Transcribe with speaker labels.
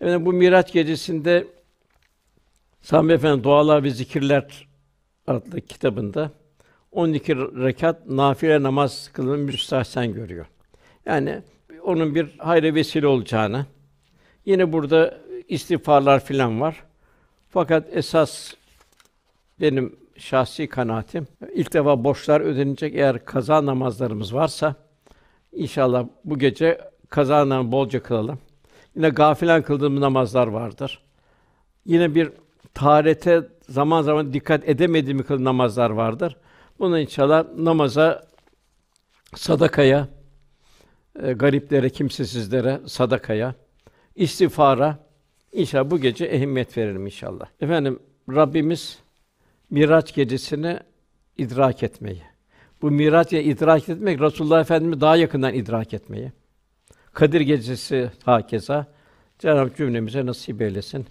Speaker 1: Yani bu Miraç gecesinde Sami Efendi Dualar ve Zikirler adlı kitabında 12 rekat nafile namaz kılımı müstahsen görüyor. Yani onun bir hayra vesile olacağını. Yine burada istiğfarlar filan var. Fakat esas benim şahsi kanaatim ilk defa borçlar ödenecek eğer kaza namazlarımız varsa inşallah bu gece kaza bolca kılalım yine gafilen kıldığım namazlar vardır. Yine bir taharete zaman zaman dikkat edemediğim kıldığım namazlar vardır. Bunu inşallah namaza, sadakaya, e, gariplere, kimsesizlere sadakaya, istifara inşallah bu gece ehemmiyet verelim inşallah. Efendim Rabbimiz Miraç gecesini idrak etmeyi. Bu Miraç idrak etmek Resulullah Efendimiz daha yakından idrak etmeyi. Kadir Gecesi hakeza Cenab-ı Cümlemize nasip eylesin.